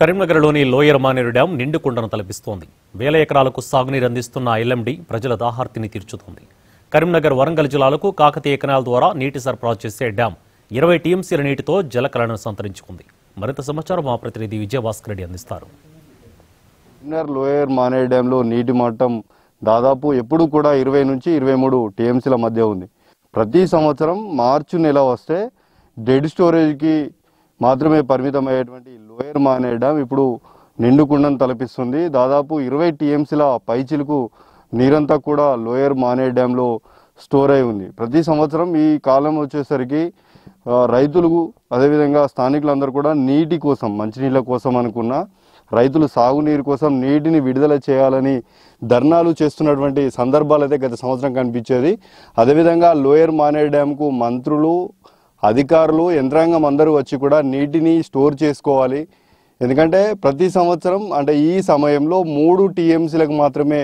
కరీంనగర్లోని lower Maneru dam నిండుకుండను తలపిస్తోంది వేల ఎకరాలకు సాగునీరు అందిస్తున్న ఎల్ఎండి ప్రజల దాహార్తిని తీర్చుతోంది కరీంనగర్ వరంగల్ జిల్లాలకు కాకతీయ ఎకనాల ద్వారా నీటి సరఫరా చేసే డ్యాం ఇరవై టీఎంసీల నీటితో జలకళను సంతరించుకుంది మరింత సమాచారం మా ప్రతినిధి విజయభాస్కర్ రెడ్డి అందిస్తారు లోయర్ మానేరు డ్యాంలో నీటి మట్టం దాదాపు ఎప్పుడు కూడా ఇరవై నుంచి ఇరవై మూడు టీఎంసీల మధ్య ఉంది ప్రతి సంవత్సరం మార్చి నెల వస్తే డెడ్ స్టోరేజ్కి మాత్రమే పరిమితమయ్యేటువంటి లోయర్ మానే డ్యామ్ ఇప్పుడు నిండుకుండను తలపిస్తుంది దాదాపు ఇరవై టీఎంసీల పైచిలకు నీరంతా కూడా లోయర్ మానే డ్యాంలో స్టోర్ అయి ఉంది ప్రతి సంవత్సరం ఈ కాలం వచ్చేసరికి రైతులు అదేవిధంగా స్థానికులందరూ కూడా నీటి కోసం మంచినీళ్ళ కోసం అనుకున్న రైతులు సాగునీరు కోసం నీటిని విడుదల చేయాలని ధర్నాలు చేస్తున్నటువంటి సందర్భాలు అయితే గత సంవత్సరం కనిపించేది అదేవిధంగా లోయర్ మానే డ్యాంకు మంత్రులు అధికారులు యంత్రాంగం అందరూ వచ్చి కూడా నీటిని స్టోర్ చేసుకోవాలి ఎందుకంటే ప్రతి సంవత్సరం అంటే ఈ సమయంలో మూడు టీఎంసీలకు మాత్రమే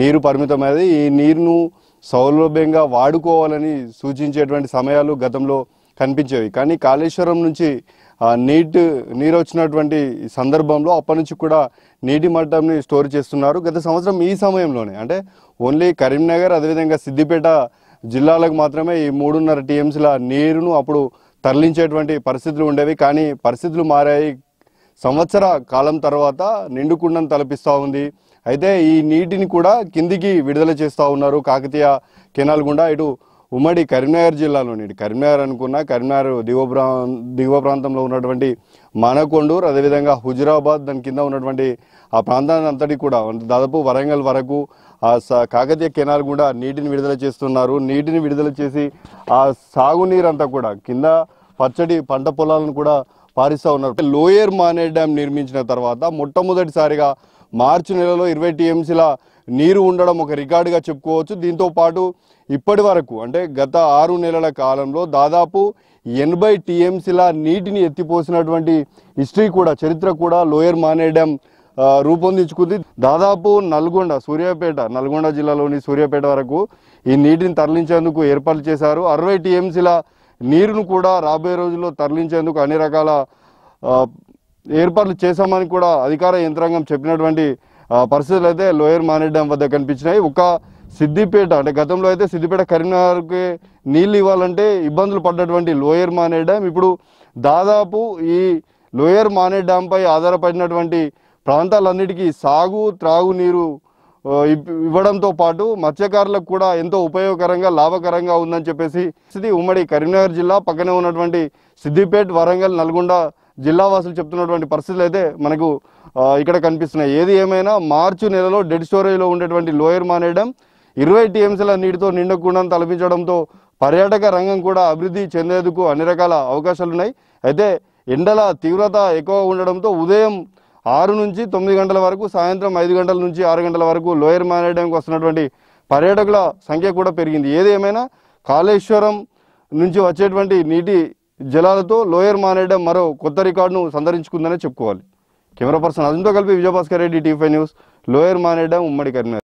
నీరు పరిమితమైనది ఈ నీరును సౌలభ్యంగా వాడుకోవాలని సూచించేటువంటి సమయాలు గతంలో కనిపించేవి కానీ కాళేశ్వరం నుంచి నీటి నీరు వచ్చినటువంటి సందర్భంలో అప్పటి నుంచి కూడా నీటి మట్టంని స్టోర్ చేస్తున్నారు గత సంవత్సరం ఈ సమయంలోనే అంటే ఓన్లీ కరీంనగర్ అదేవిధంగా సిద్దిపేట జిల్లాలకు మాత్రమే ఈ మూడున్నర టీఎంసీల నీరును అప్పుడు తరలించేటువంటి పరిస్థితులు ఉండేవి కానీ పరిస్థితులు మారాయి సంవత్సర కాలం తర్వాత నిండుకుండను తలపిస్తూ ఉంది అయితే ఈ నీటిని కూడా కిందికి విడుదల చేస్తూ ఉన్నారు కాకతీయ కెనాల్ గుండా ఇటు ఉమ్మడి కరీంనగర్ జిల్లాలోని కరీంనగర్ అనుకున్న కరీంనగర్ దిగువ ప్రా దిగువ ప్రాంతంలో ఉన్నటువంటి మనకొండూరు అదేవిధంగా హుజురాబాద్ దాని కింద ఉన్నటువంటి ఆ ప్రాంతాన్ని అంతటి కూడా దాదాపు వరంగల్ వరకు ఆ కాకతీయ కెనాల్ కూడా నీటిని విడుదల చేస్తున్నారు నీటిని విడుదల చేసి ఆ సాగునీరు అంతా కూడా కింద పచ్చడి పంట పొలాలను కూడా పారిస్తూ ఉన్నారు లోయర్ మానే డ్యామ్ నిర్మించిన తర్వాత మొట్టమొదటిసారిగా మార్చి నెలలో ఇరవై టీఎంసీల నీరు ఉండడం ఒక రికార్డుగా చెప్పుకోవచ్చు దీంతో పాటు ఇప్పటి వరకు అంటే గత ఆరు నెలల కాలంలో దాదాపు ఎనభై టీఎంసీల నీటిని ఎత్తిపోసినటువంటి హిస్టరీ కూడా చరిత్ర కూడా లోయర్ మానే డ్యామ్ రూపొందించుకుంది దాదాపు నల్గొండ సూర్యాపేట నల్గొండ జిల్లాలోని సూర్యాపేట వరకు ఈ నీటిని తరలించేందుకు ఏర్పాటు చేశారు అరవై టీఎంసీల నీరును కూడా రాబోయే రోజుల్లో తరలించేందుకు అన్ని రకాల ఏర్పాట్లు చేశామని కూడా అధికార యంత్రాంగం చెప్పినటువంటి పరిస్థితులు అయితే లోయర్ మానే డ్యామ్ వద్ద కనిపించినాయి ఒక సిద్దిపేట అంటే గతంలో అయితే సిద్దిపేట కరీంనగర్కి నీళ్ళు ఇవ్వాలంటే ఇబ్బందులు పడ్డటువంటి లోయర్ మానే డ్యామ్ ఇప్పుడు దాదాపు ఈ లోయర్ మానే డ్యాంపై ఆధారపడినటువంటి ప్రాంతాలన్నిటికీ సాగు త్రాగునీరు ఇవ్వడంతో పాటు మత్స్యకారులకు కూడా ఎంతో ఉపయోగకరంగా లాభకరంగా ఉందని చెప్పేసి స్థితి ఉమ్మడి కరీంనగర్ జిల్లా పక్కనే ఉన్నటువంటి సిద్దిపేట వరంగల్ నల్గొండ జిల్లా వాసులు చెప్తున్నటువంటి పరిస్థితులు అయితే మనకు ఇక్కడ కనిపిస్తున్నాయి ఏది ఏమైనా మార్చి నెలలో డెడ్ స్టోరేజ్లో ఉండేటువంటి లోయర్ మానేయడం ఇరవై టీఎంసీల నీటితో నిండకుండా తలపించడంతో పర్యాటక రంగం కూడా అభివృద్ధి చెందేందుకు అన్ని రకాల అవకాశాలున్నాయి అయితే ఎండల తీవ్రత ఎక్కువ ఉండడంతో ఉదయం ఆరు నుంచి తొమ్మిది గంటల వరకు సాయంత్రం ఐదు గంటల నుంచి ఆరు గంటల వరకు లోయర్ మానే డ్యాంకి వస్తున్నటువంటి పర్యాటకుల సంఖ్య కూడా పెరిగింది ఏది ఏమైనా కాళేశ్వరం నుంచి వచ్చేటువంటి నీటి జలాలతో లోయర్ మానేయడం మరో కొత్త రికార్డును సంతరించుకుందనే చెప్పుకోవాలి కెమెరా పర్సన్ అజంతో కలిపి విజయభాస్కర్ రెడ్డి టీఫై న్యూస్ లోయర్ మానేయడం ఉమ్మడి కరీంనగర్